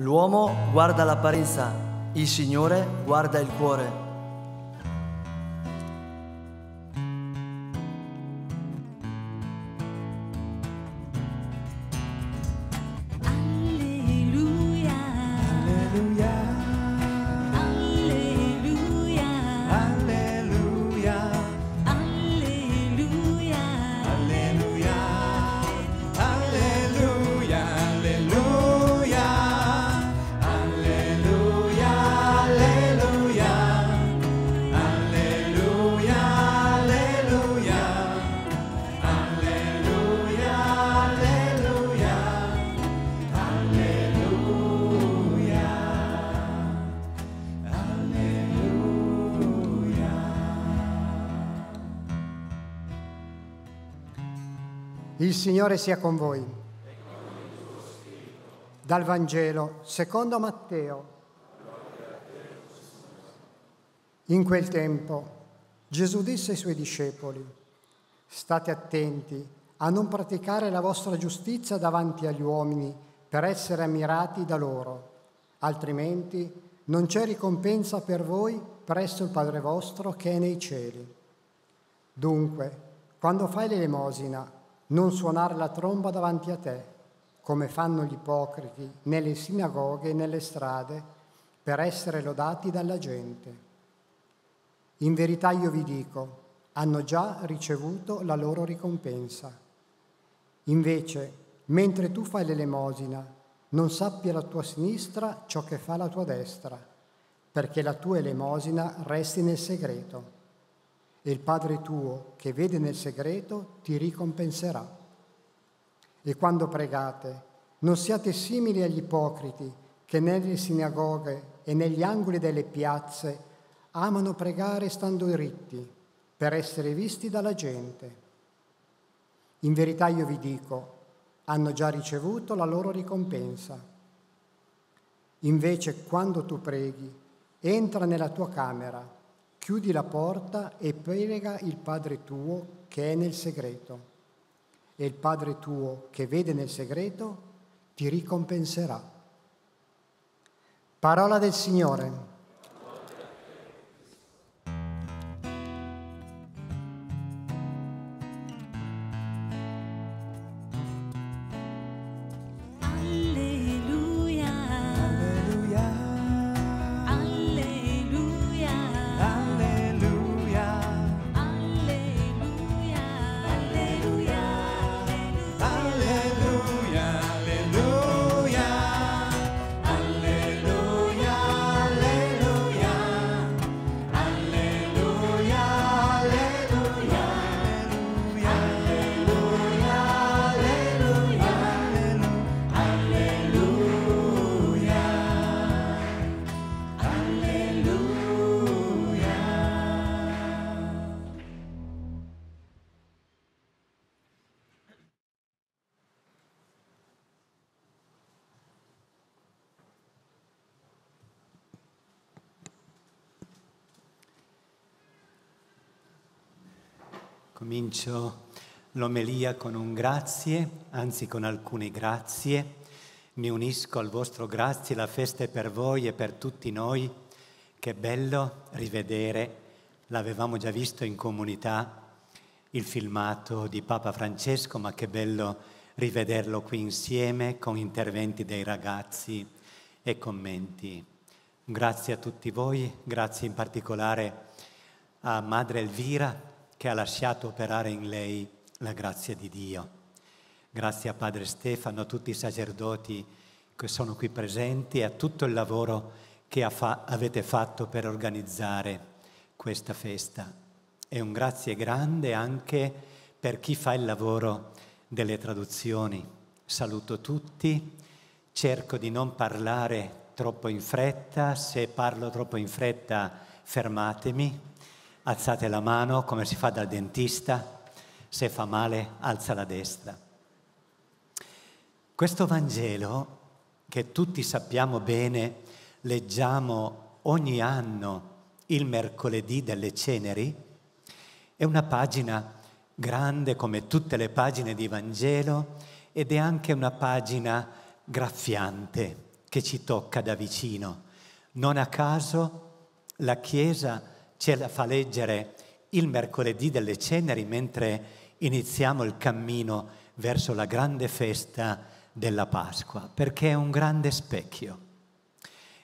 L'uomo guarda l'apparenza, il Signore guarda il cuore. Il Signore sia con voi. Dal Vangelo secondo Matteo. In quel tempo Gesù disse ai suoi discepoli, state attenti a non praticare la vostra giustizia davanti agli uomini per essere ammirati da loro, altrimenti non c'è ricompensa per voi presso il Padre vostro che è nei cieli. Dunque, quando fai l'elemosina, non suonare la tromba davanti a te, come fanno gli ipocriti nelle sinagoghe e nelle strade, per essere lodati dalla gente. In verità io vi dico, hanno già ricevuto la loro ricompensa. Invece, mentre tu fai l'elemosina, non sappia la tua sinistra ciò che fa la tua destra, perché la tua elemosina resti nel segreto e il Padre tuo che vede nel segreto ti ricompenserà. E quando pregate, non siate simili agli ipocriti che nelle sinagoghe e negli angoli delle piazze amano pregare stando ritti per essere visti dalla gente. In verità io vi dico, hanno già ricevuto la loro ricompensa. Invece quando tu preghi, entra nella tua camera chiudi la porta e prega il Padre tuo che è nel segreto. E il Padre tuo che vede nel segreto ti ricompenserà. Parola del Signore. Comincio l'omelia con un grazie, anzi con alcune grazie. Mi unisco al vostro grazie, la festa è per voi e per tutti noi. Che bello rivedere, l'avevamo già visto in comunità, il filmato di Papa Francesco, ma che bello rivederlo qui insieme con interventi dei ragazzi e commenti. Grazie a tutti voi, grazie in particolare a Madre Elvira che ha lasciato operare in lei la grazia di Dio. Grazie a Padre Stefano, a tutti i sacerdoti che sono qui presenti e a tutto il lavoro che fa- avete fatto per organizzare questa festa. E un grazie grande anche per chi fa il lavoro delle traduzioni. Saluto tutti, cerco di non parlare troppo in fretta, se parlo troppo in fretta fermatemi, Alzate la mano come si fa dal dentista, se fa male alza la destra. Questo Vangelo, che tutti sappiamo bene, leggiamo ogni anno il mercoledì delle ceneri, è una pagina grande come tutte le pagine di Vangelo ed è anche una pagina graffiante che ci tocca da vicino. Non a caso la Chiesa ce la fa leggere il mercoledì delle ceneri mentre iniziamo il cammino verso la grande festa della Pasqua, perché è un grande specchio,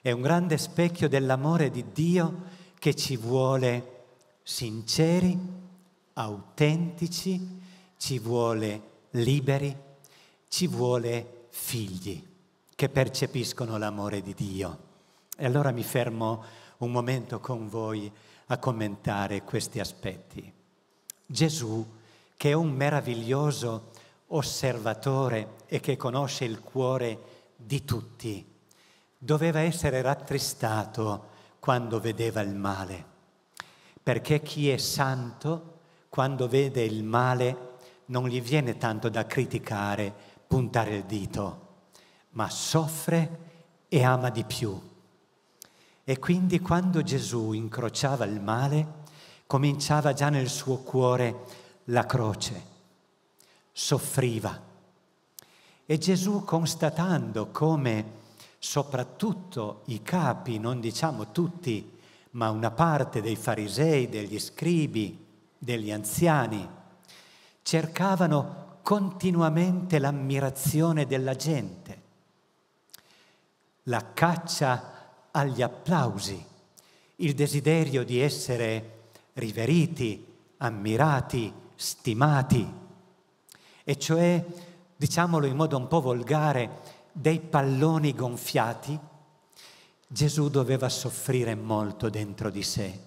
è un grande specchio dell'amore di Dio che ci vuole sinceri, autentici, ci vuole liberi, ci vuole figli che percepiscono l'amore di Dio. E allora mi fermo un momento con voi a commentare questi aspetti. Gesù, che è un meraviglioso osservatore e che conosce il cuore di tutti, doveva essere rattristato quando vedeva il male, perché chi è santo, quando vede il male, non gli viene tanto da criticare, puntare il dito, ma soffre e ama di più e quindi quando Gesù incrociava il male, cominciava già nel suo cuore la croce, soffriva. E Gesù constatando come soprattutto i capi, non diciamo tutti, ma una parte dei farisei, degli scribi, degli anziani, cercavano continuamente l'ammirazione della gente. La caccia agli applausi, il desiderio di essere riveriti, ammirati, stimati, e cioè, diciamolo in modo un po' volgare, dei palloni gonfiati, Gesù doveva soffrire molto dentro di sé.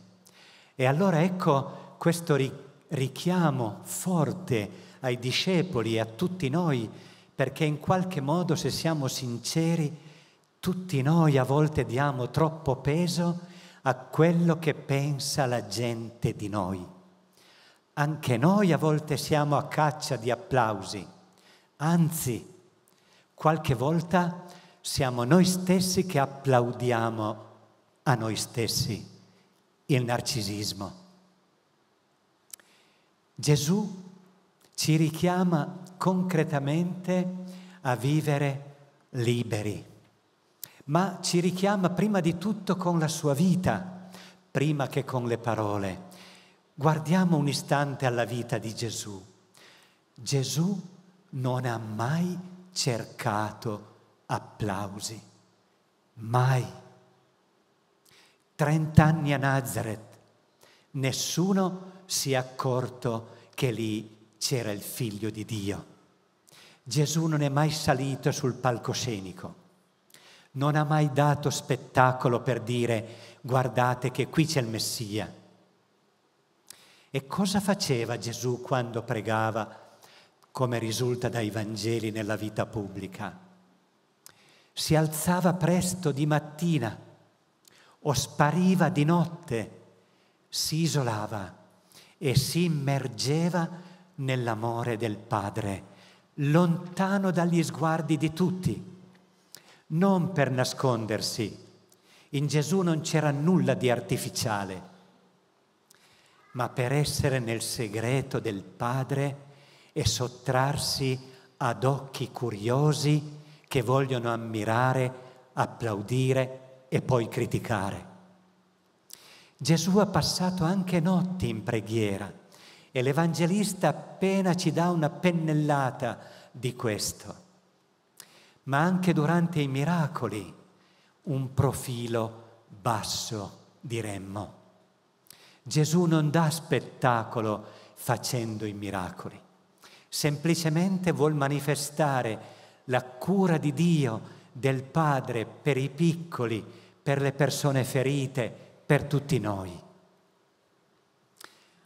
E allora ecco questo richiamo forte ai discepoli e a tutti noi, perché in qualche modo, se siamo sinceri, tutti noi a volte diamo troppo peso a quello che pensa la gente di noi. Anche noi a volte siamo a caccia di applausi, anzi, qualche volta siamo noi stessi che applaudiamo a noi stessi il narcisismo. Gesù ci richiama concretamente a vivere liberi ma ci richiama prima di tutto con la sua vita, prima che con le parole. Guardiamo un istante alla vita di Gesù. Gesù non ha mai cercato applausi, mai. Trent'anni a Nazareth, nessuno si è accorto che lì c'era il figlio di Dio. Gesù non è mai salito sul palcoscenico, non ha mai dato spettacolo per dire guardate che qui c'è il Messia. E cosa faceva Gesù quando pregava, come risulta dai Vangeli nella vita pubblica? Si alzava presto di mattina o spariva di notte, si isolava e si immergeva nell'amore del Padre, lontano dagli sguardi di tutti non per nascondersi. In Gesù non c'era nulla di artificiale, ma per essere nel segreto del Padre e sottrarsi ad occhi curiosi che vogliono ammirare, applaudire e poi criticare. Gesù ha passato anche notti in preghiera e l'Evangelista appena ci dà una pennellata di questo ma anche durante i miracoli, un profilo basso, diremmo. Gesù non dà spettacolo facendo i miracoli, semplicemente vuol manifestare la cura di Dio, del Padre per i piccoli, per le persone ferite, per tutti noi.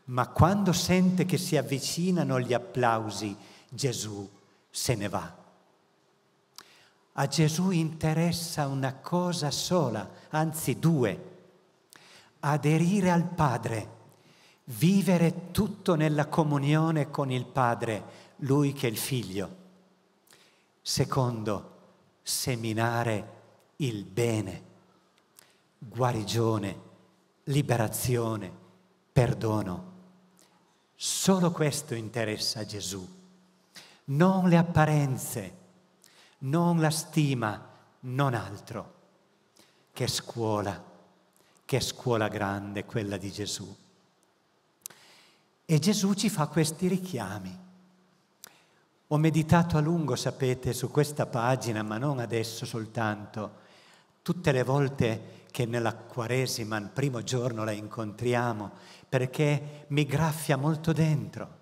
Ma quando sente che si avvicinano gli applausi, Gesù se ne va. A Gesù interessa una cosa sola, anzi due, aderire al Padre, vivere tutto nella comunione con il Padre, lui che è il Figlio. Secondo, seminare il bene, guarigione, liberazione, perdono. Solo questo interessa a Gesù, non le apparenze non la stima, non altro. Che scuola, che scuola grande quella di Gesù. E Gesù ci fa questi richiami. Ho meditato a lungo, sapete, su questa pagina, ma non adesso soltanto. Tutte le volte che nella Quaresima, il primo giorno, la incontriamo, perché mi graffia molto dentro.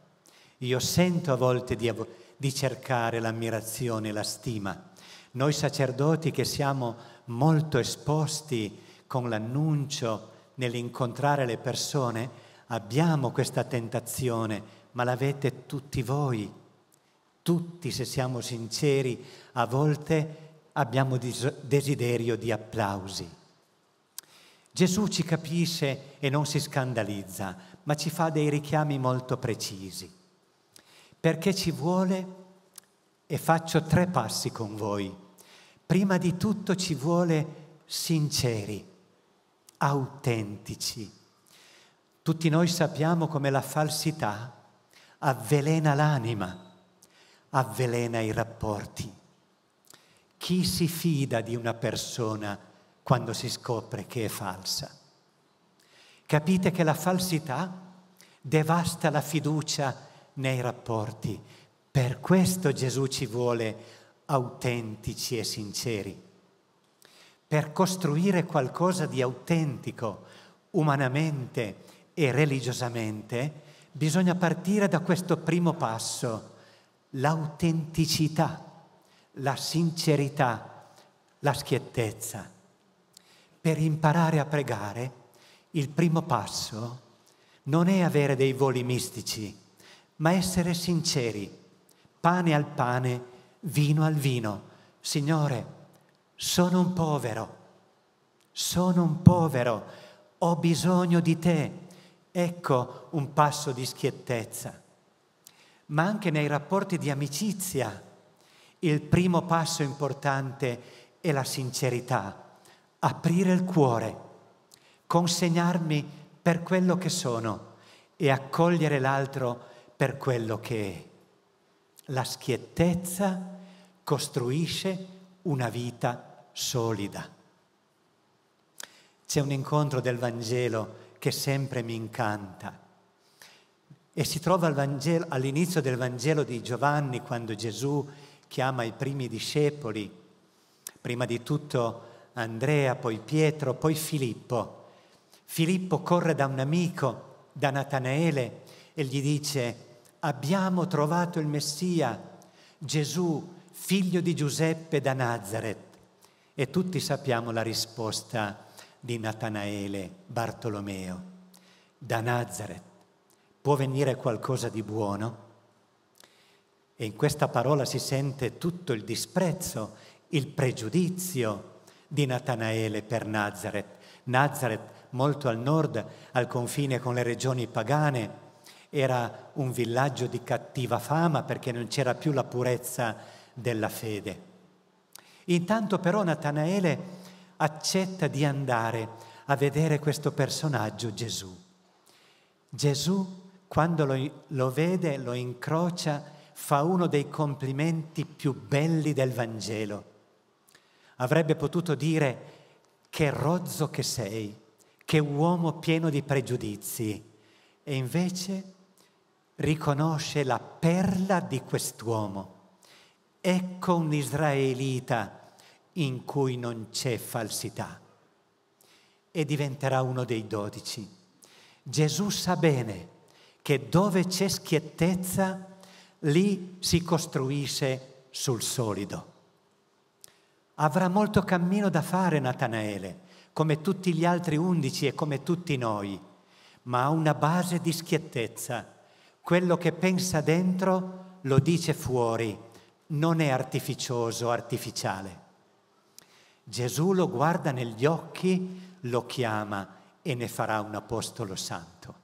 Io sento a volte di, di cercare l'ammirazione e la stima. Noi sacerdoti che siamo molto esposti con l'annuncio nell'incontrare le persone, abbiamo questa tentazione, ma l'avete tutti voi. Tutti, se siamo sinceri, a volte abbiamo desiderio di applausi. Gesù ci capisce e non si scandalizza, ma ci fa dei richiami molto precisi perché ci vuole, e faccio tre passi con voi, prima di tutto ci vuole sinceri, autentici. Tutti noi sappiamo come la falsità avvelena l'anima, avvelena i rapporti. Chi si fida di una persona quando si scopre che è falsa? Capite che la falsità devasta la fiducia nei rapporti. Per questo Gesù ci vuole autentici e sinceri, per costruire qualcosa di autentico umanamente e religiosamente. Bisogna partire da questo primo passo, l'autenticità, la sincerità, la schiettezza. Per imparare a pregare, il primo passo non è avere dei voli mistici, ma essere sinceri, pane al pane, vino al vino. Signore, sono un povero, sono un povero, ho bisogno di te. Ecco un passo di schiettezza. Ma anche nei rapporti di amicizia il primo passo importante è la sincerità, aprire il cuore, consegnarmi per quello che sono e accogliere l'altro per quello che è. La schiettezza costruisce una vita solida. C'è un incontro del Vangelo che sempre mi incanta e si trova al Vangelo, all'inizio del Vangelo di Giovanni quando Gesù chiama i primi discepoli, prima di tutto Andrea, poi Pietro, poi Filippo. Filippo corre da un amico, da Natanaele, e gli dice abbiamo trovato il Messia, Gesù, figlio di Giuseppe da Nazareth. E tutti sappiamo la risposta di Natanaele Bartolomeo. Da Nazareth può venire qualcosa di buono? E in questa parola si sente tutto il disprezzo, il pregiudizio di Natanaele per Nazareth. Nazareth molto al nord, al confine con le regioni pagane, era un villaggio di cattiva fama perché non c'era più la purezza della fede. Intanto però Natanaele accetta di andare a vedere questo personaggio Gesù. Gesù quando lo, lo vede, lo incrocia, fa uno dei complimenti più belli del Vangelo. Avrebbe potuto dire che rozzo che sei, che uomo pieno di pregiudizi. E invece riconosce la perla di quest'uomo. Ecco un israelita in cui non c'è falsità. E diventerà uno dei dodici. Gesù sa bene che dove c'è schiettezza, lì si costruisce sul solido. Avrà molto cammino da fare Natanaele, come tutti gli altri undici e come tutti noi, ma ha una base di schiettezza quello che pensa dentro lo dice fuori, non è artificioso, artificiale. Gesù lo guarda negli occhi, lo chiama e ne farà un apostolo santo.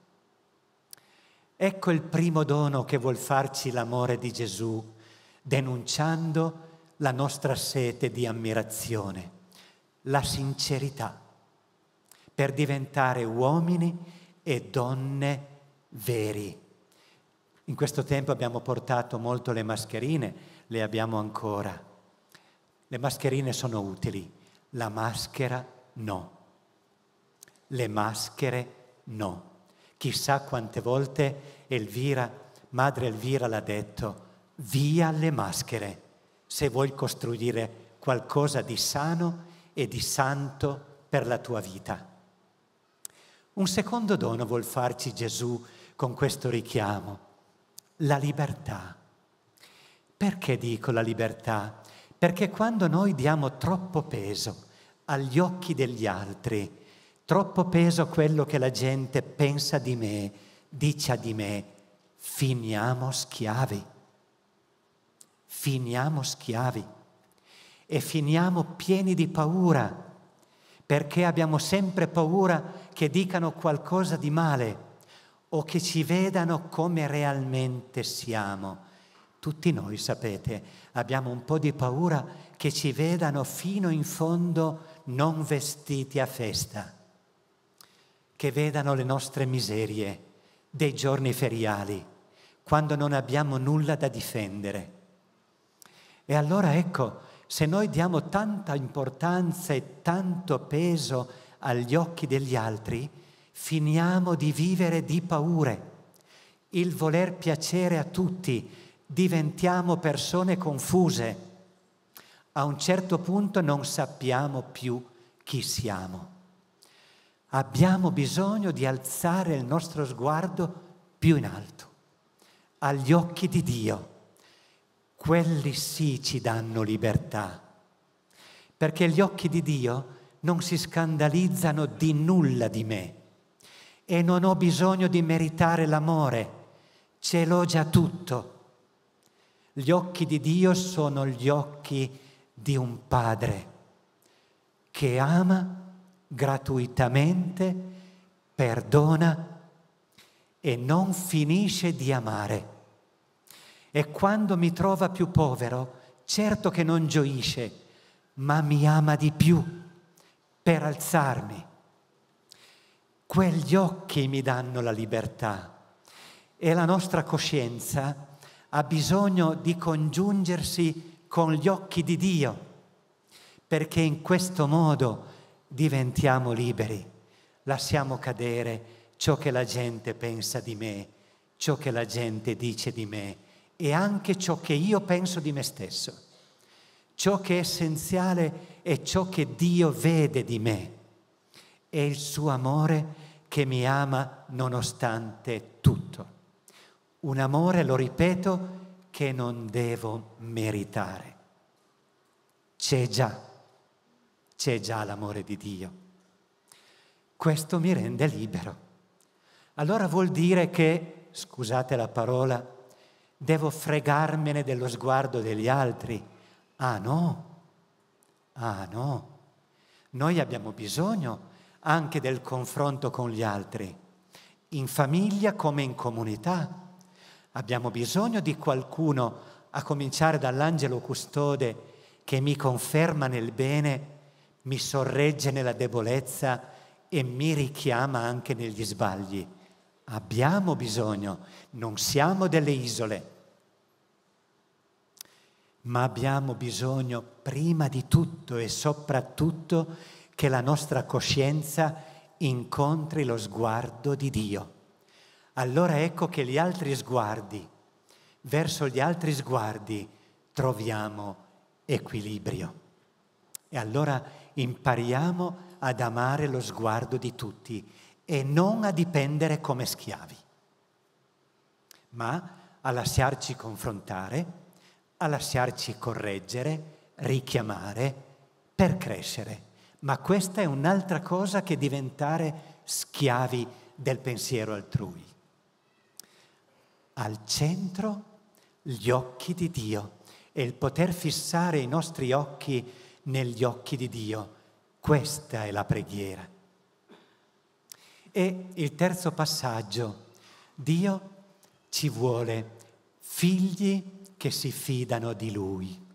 Ecco il primo dono che vuol farci l'amore di Gesù, denunciando la nostra sete di ammirazione, la sincerità, per diventare uomini e donne veri. In questo tempo abbiamo portato molto le mascherine, le abbiamo ancora. Le mascherine sono utili, la maschera no. Le maschere no. Chissà quante volte Elvira, madre Elvira l'ha detto, via le maschere se vuoi costruire qualcosa di sano e di santo per la tua vita. Un secondo dono vuol farci Gesù con questo richiamo la libertà. Perché dico la libertà? Perché quando noi diamo troppo peso agli occhi degli altri, troppo peso a quello che la gente pensa di me, dice di me, finiamo schiavi, finiamo schiavi e finiamo pieni di paura, perché abbiamo sempre paura che dicano qualcosa di male o che ci vedano come realmente siamo. Tutti noi, sapete, abbiamo un po' di paura che ci vedano fino in fondo non vestiti a festa, che vedano le nostre miserie dei giorni feriali, quando non abbiamo nulla da difendere. E allora ecco, se noi diamo tanta importanza e tanto peso agli occhi degli altri, Finiamo di vivere di paure. Il voler piacere a tutti, diventiamo persone confuse. A un certo punto non sappiamo più chi siamo. Abbiamo bisogno di alzare il nostro sguardo più in alto, agli occhi di Dio. Quelli sì ci danno libertà, perché gli occhi di Dio non si scandalizzano di nulla di me e non ho bisogno di meritare l'amore, ce l'ho già tutto. Gli occhi di Dio sono gli occhi di un padre che ama gratuitamente, perdona e non finisce di amare. E quando mi trova più povero, certo che non gioisce, ma mi ama di più per alzarmi quegli occhi mi danno la libertà e la nostra coscienza ha bisogno di congiungersi con gli occhi di Dio, perché in questo modo diventiamo liberi, lasciamo cadere ciò che la gente pensa di me, ciò che la gente dice di me e anche ciò che io penso di me stesso. Ciò che è essenziale è ciò che Dio vede di me è il suo amore che mi ama nonostante tutto. Un amore, lo ripeto, che non devo meritare. C'è già, c'è già l'amore di Dio. Questo mi rende libero. Allora vuol dire che, scusate la parola, devo fregarmene dello sguardo degli altri. Ah no, ah no, noi abbiamo bisogno di anche del confronto con gli altri, in famiglia come in comunità. Abbiamo bisogno di qualcuno, a cominciare dall'angelo custode, che mi conferma nel bene, mi sorregge nella debolezza e mi richiama anche negli sbagli. Abbiamo bisogno, non siamo delle isole, ma abbiamo bisogno prima di tutto e soprattutto che la nostra coscienza incontri lo sguardo di Dio. Allora ecco che gli altri sguardi, verso gli altri sguardi, troviamo equilibrio. E allora impariamo ad amare lo sguardo di tutti e non a dipendere come schiavi, ma a lasciarci confrontare, a lasciarci correggere, richiamare per crescere ma questa è un'altra cosa che diventare schiavi del pensiero altrui. Al centro gli occhi di Dio e il poter fissare i nostri occhi negli occhi di Dio. Questa è la preghiera. E il terzo passaggio, Dio ci vuole figli che si fidano di Lui.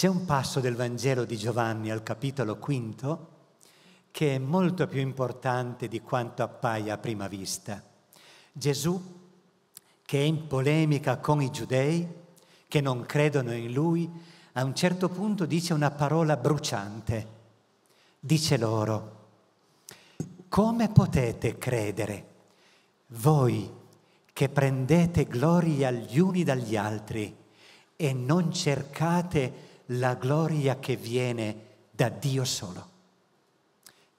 C'è un passo del Vangelo di Giovanni al capitolo quinto che è molto più importante di quanto appaia a prima vista. Gesù, che è in polemica con i giudei, che non credono in lui, a un certo punto dice una parola bruciante. Dice loro, come potete credere voi che prendete gloria gli uni dagli altri e non cercate la gloria che viene da Dio solo.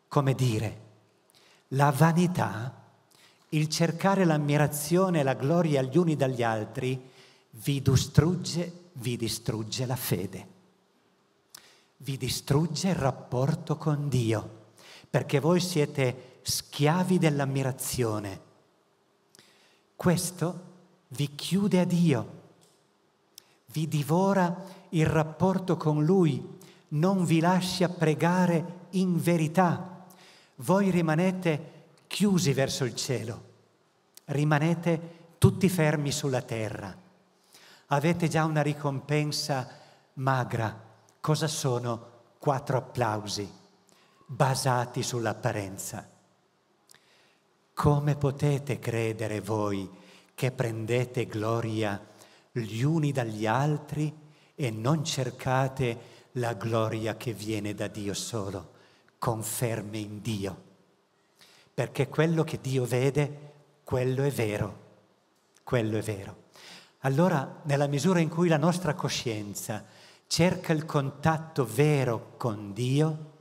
Come dire, la vanità, il cercare l'ammirazione e la gloria gli uni dagli altri, vi distrugge, vi distrugge la fede, vi distrugge il rapporto con Dio, perché voi siete schiavi dell'ammirazione. Questo vi chiude a Dio, vi divora il rapporto con Lui, non vi lascia pregare in verità. Voi rimanete chiusi verso il cielo, rimanete tutti fermi sulla terra. Avete già una ricompensa magra. Cosa sono quattro applausi basati sull'apparenza? Come potete credere voi che prendete gloria gli uni dagli altri e non cercate la gloria che viene da Dio solo, conferme in Dio, perché quello che Dio vede, quello è vero, quello è vero. Allora, nella misura in cui la nostra coscienza cerca il contatto vero con Dio,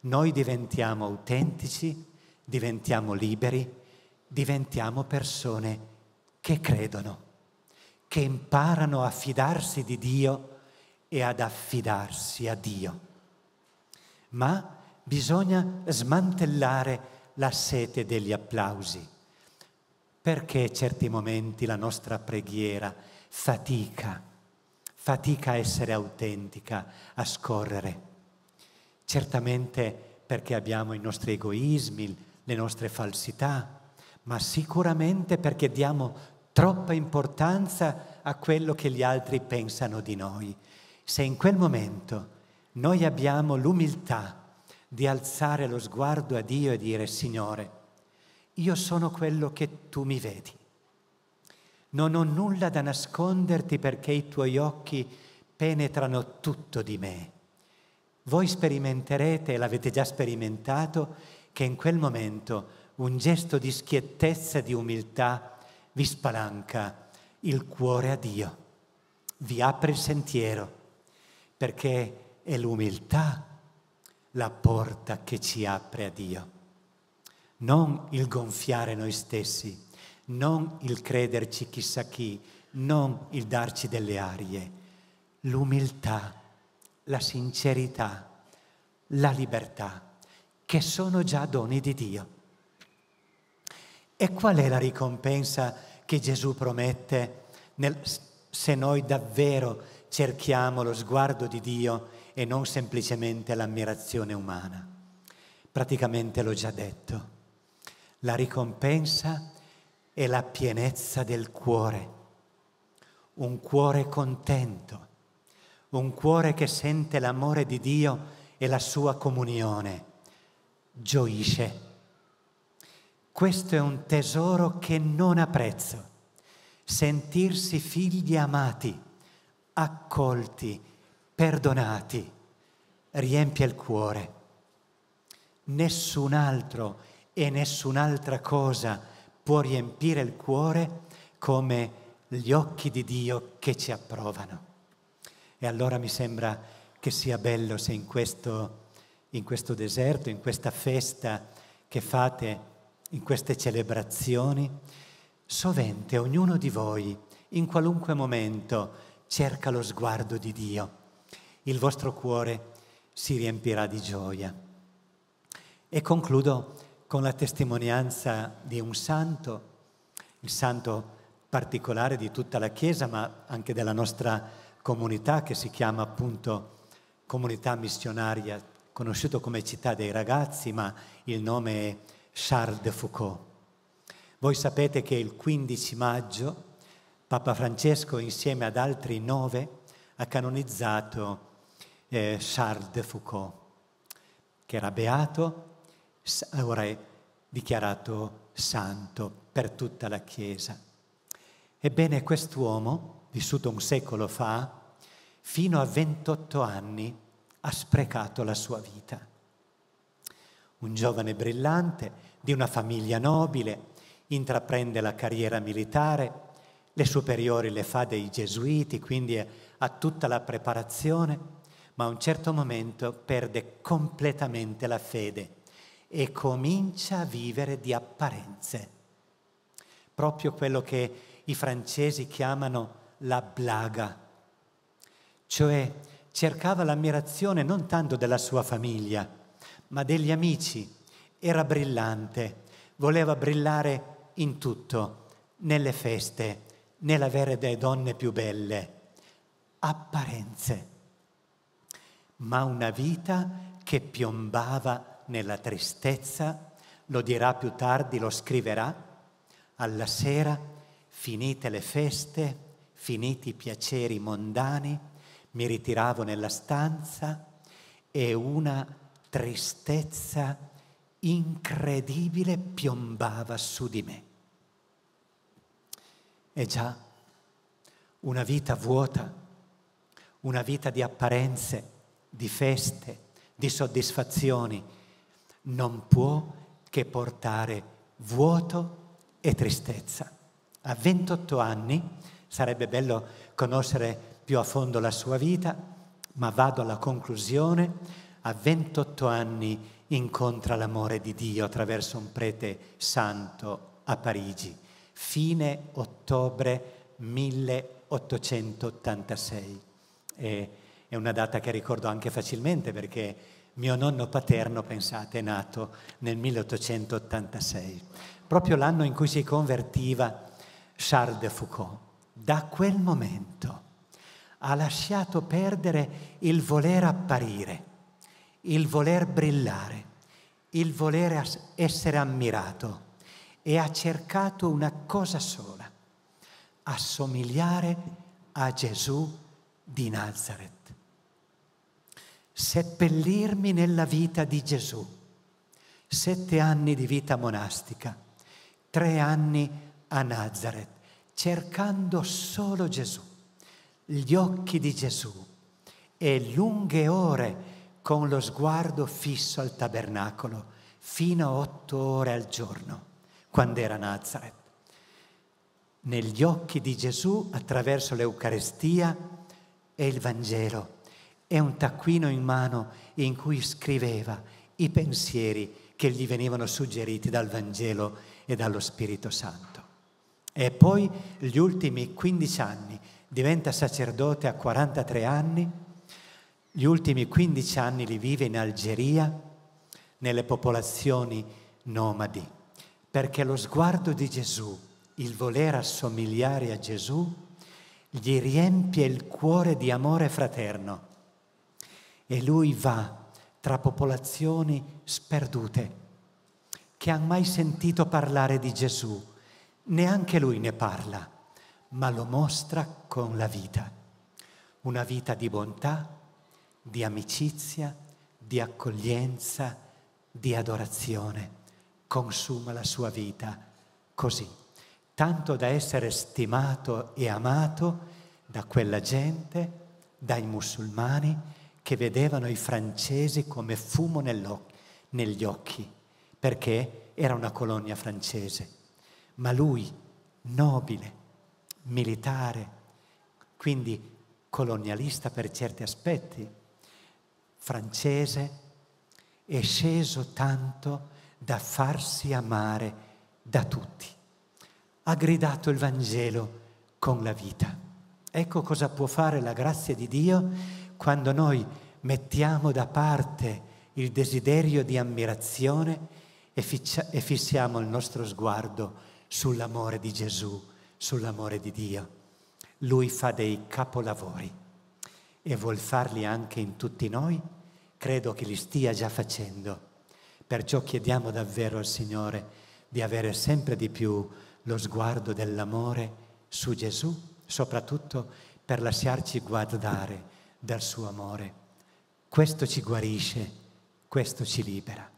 noi diventiamo autentici, diventiamo liberi, diventiamo persone che credono, che imparano a fidarsi di Dio e ad affidarsi a Dio. Ma bisogna smantellare la sete degli applausi. Perché certi momenti la nostra preghiera fatica, fatica a essere autentica, a scorrere? Certamente perché abbiamo i nostri egoismi, le nostre falsità, ma sicuramente perché diamo troppa importanza a quello che gli altri pensano di noi se in quel momento noi abbiamo l'umiltà di alzare lo sguardo a Dio e dire Signore, io sono quello che tu mi vedi. Non ho nulla da nasconderti perché i tuoi occhi penetrano tutto di me. Voi sperimenterete, e l'avete già sperimentato, che in quel momento un gesto di schiettezza e di umiltà vi spalanca il cuore a Dio, vi apre il sentiero perché è l'umiltà la porta che ci apre a Dio, non il gonfiare noi stessi, non il crederci chissà chi, non il darci delle arie, l'umiltà, la sincerità, la libertà, che sono già doni di Dio. E qual è la ricompensa che Gesù promette nel, se noi davvero cerchiamo lo sguardo di Dio e non semplicemente l'ammirazione umana. Praticamente l'ho già detto, la ricompensa è la pienezza del cuore, un cuore contento, un cuore che sente l'amore di Dio e la sua comunione, gioisce. Questo è un tesoro che non ha prezzo, sentirsi figli amati accolti, perdonati, riempie il cuore. Nessun altro e nessun'altra cosa può riempire il cuore come gli occhi di Dio che ci approvano. E allora mi sembra che sia bello se in questo, in questo deserto, in questa festa che fate, in queste celebrazioni, sovente ognuno di voi, in qualunque momento, cerca lo sguardo di Dio, il vostro cuore si riempirà di gioia. E concludo con la testimonianza di un santo, il santo particolare di tutta la Chiesa, ma anche della nostra comunità che si chiama appunto comunità missionaria, conosciuto come città dei ragazzi, ma il nome è Charles de Foucault. Voi sapete che il 15 maggio Papa Francesco insieme ad altri nove ha canonizzato eh, Charles de Foucault, che era beato, ora è dichiarato santo per tutta la Chiesa. Ebbene, quest'uomo, vissuto un secolo fa, fino a 28 anni ha sprecato la sua vita. Un giovane brillante, di una famiglia nobile, intraprende la carriera militare, le superiori le fa dei gesuiti, quindi ha tutta la preparazione, ma a un certo momento perde completamente la fede e comincia a vivere di apparenze. Proprio quello che i francesi chiamano la blaga, cioè cercava l'ammirazione non tanto della sua famiglia, ma degli amici. Era brillante, voleva brillare in tutto, nelle feste, nell'avere delle donne più belle, apparenze, ma una vita che piombava nella tristezza, lo dirà più tardi, lo scriverà, alla sera, finite le feste, finiti i piaceri mondani, mi ritiravo nella stanza e una tristezza incredibile piombava su di me. E eh già, una vita vuota, una vita di apparenze, di feste, di soddisfazioni, non può che portare vuoto e tristezza. A 28 anni sarebbe bello conoscere più a fondo la sua vita, ma vado alla conclusione. A 28 anni incontra l'amore di Dio attraverso un prete santo a Parigi fine ottobre 1886. E è una data che ricordo anche facilmente perché mio nonno paterno, pensate, è nato nel 1886, proprio l'anno in cui si convertiva Charles de Foucault. Da quel momento ha lasciato perdere il voler apparire, il voler brillare, il voler essere ammirato e ha cercato una cosa sola, assomigliare a Gesù di Nazareth, seppellirmi nella vita di Gesù, sette anni di vita monastica, tre anni a Nazareth, cercando solo Gesù, gli occhi di Gesù e lunghe ore con lo sguardo fisso al tabernacolo, fino a otto ore al giorno quando era a Nazareth. Negli occhi di Gesù, attraverso l'Eucarestia e il Vangelo, e un taccuino in mano in cui scriveva i pensieri che gli venivano suggeriti dal Vangelo e dallo Spirito Santo. E poi gli ultimi 15 anni, diventa sacerdote a 43 anni, gli ultimi 15 anni li vive in Algeria, nelle popolazioni nomadi perché lo sguardo di Gesù, il voler assomigliare a Gesù, gli riempie il cuore di amore fraterno e lui va tra popolazioni sperdute che hanno mai sentito parlare di Gesù, neanche lui ne parla, ma lo mostra con la vita, una vita di bontà, di amicizia, di accoglienza, di adorazione consuma la sua vita così, tanto da essere stimato e amato da quella gente, dai musulmani che vedevano i francesi come fumo negli occhi, perché era una colonia francese. Ma lui, nobile, militare, quindi colonialista per certi aspetti, francese, è sceso tanto da farsi amare da tutti. Ha gridato il Vangelo con la vita. Ecco cosa può fare la grazia di Dio quando noi mettiamo da parte il desiderio di ammirazione e, fissiamo il nostro sguardo sull'amore di Gesù, sull'amore di Dio. Lui fa dei capolavori e vuol farli anche in tutti noi, credo che li stia già facendo Perciò chiediamo davvero al Signore di avere sempre di più lo sguardo dell'amore su Gesù, soprattutto per lasciarci guardare dal suo amore. Questo ci guarisce, questo ci libera.